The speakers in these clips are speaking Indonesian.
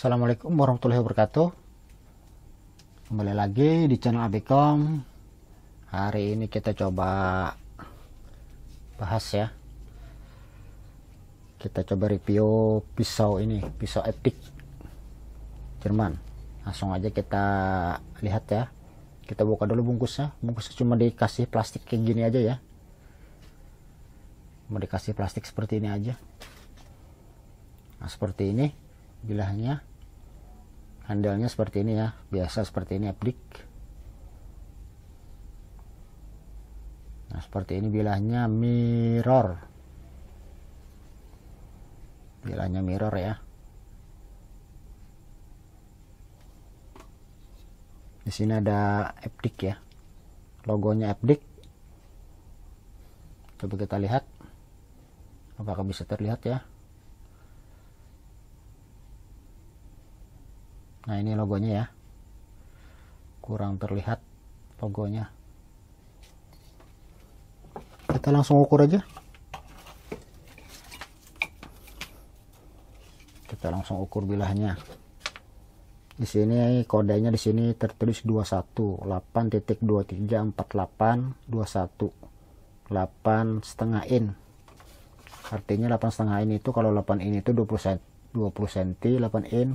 Assalamualaikum warahmatullahi wabarakatuh Kembali lagi di channel Abikom. Hari ini kita coba Bahas ya Kita coba review pisau ini Pisau epic Jerman Langsung aja kita lihat ya Kita buka dulu bungkusnya Bungkusnya cuma dikasih plastik kayak gini aja ya Cuma dikasih plastik seperti ini aja Nah seperti ini bilahnya handalnya seperti ini ya biasa seperti ini aplik nah seperti ini bilahnya mirror bilahnya mirror ya di sini ada aplik ya logonya aplik coba kita lihat apakah bisa terlihat ya nah ini logonya ya kurang terlihat logonya kita langsung ukur aja kita langsung ukur bilahnya di sini kodenya di sini tertulis 21 8.2348 21 8 setengah in artinya 8 setengah in itu kalau 8 in itu 20 cm 20 cm 8 in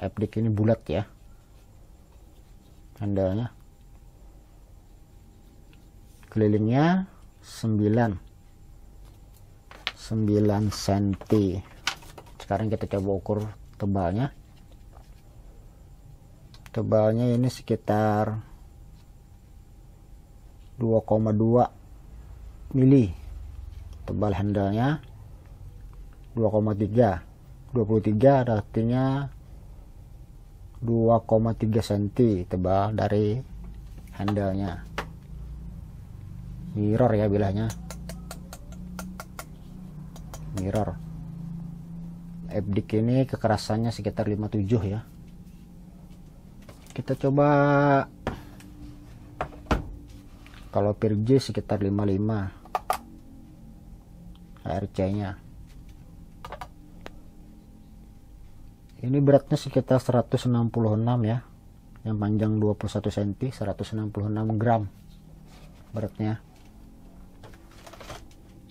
aplik ini bulat ya handalnya kelilingnya 9 9 cm sekarang kita coba ukur tebalnya tebalnya ini sekitar 2,2 mili tebal handalnya 2,3 23 artinya 2,3 cm tebal dari handalnya mirror ya bilahnya mirror abdik ini kekerasannya sekitar 57 ya kita coba kalau Pirji sekitar 55 rc nya ini beratnya sekitar 166 ya yang panjang 21 cm 166 gram beratnya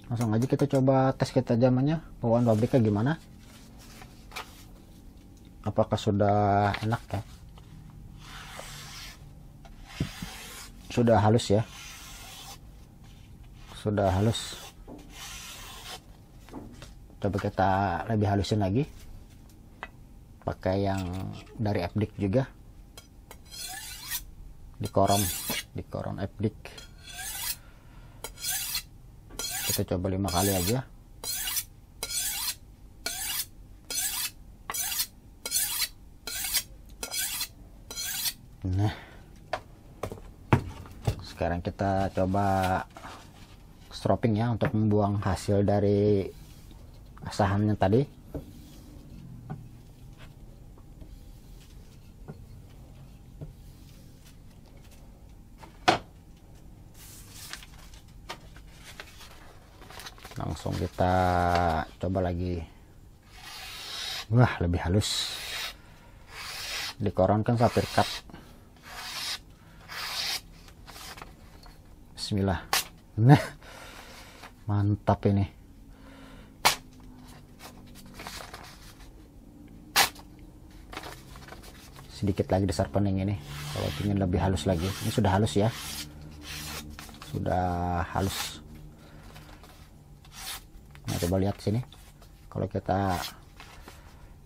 langsung aja kita coba tes kita ketajamannya bawaan pabriknya gimana apakah sudah enak ya sudah halus ya sudah halus coba kita lebih halusin lagi pakai yang dari Epdik juga di korom di korom Epdik kita coba lima kali aja nah sekarang kita coba stropping ya untuk membuang hasil dari asahannya tadi langsung kita coba lagi wah lebih halus dikoronkan sapir cup bismillah nah mantap ini sedikit lagi dasar pening ini kalau ingin lebih halus lagi ini sudah halus ya sudah halus nah coba lihat sini kalau kita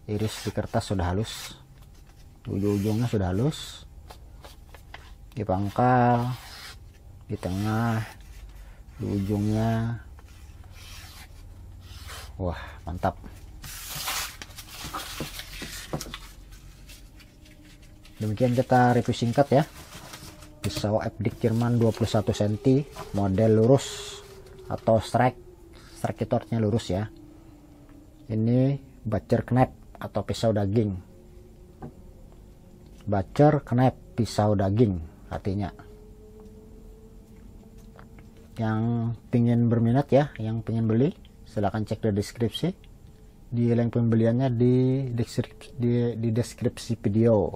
iris di kertas sudah halus ujung-ujungnya sudah halus di pangkal di tengah di ujungnya wah mantap demikian kita review singkat ya pisau Epdik Jerman 21 cm model lurus atau strike strike lurus ya ini bacer knep atau pisau daging bacer knep pisau daging artinya yang pingin berminat ya yang pingin beli silahkan cek di deskripsi di link pembeliannya di deskripsi, di, di deskripsi video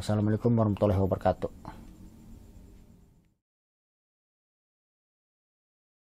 wassalamualaikum warahmatullahi wabarakatuh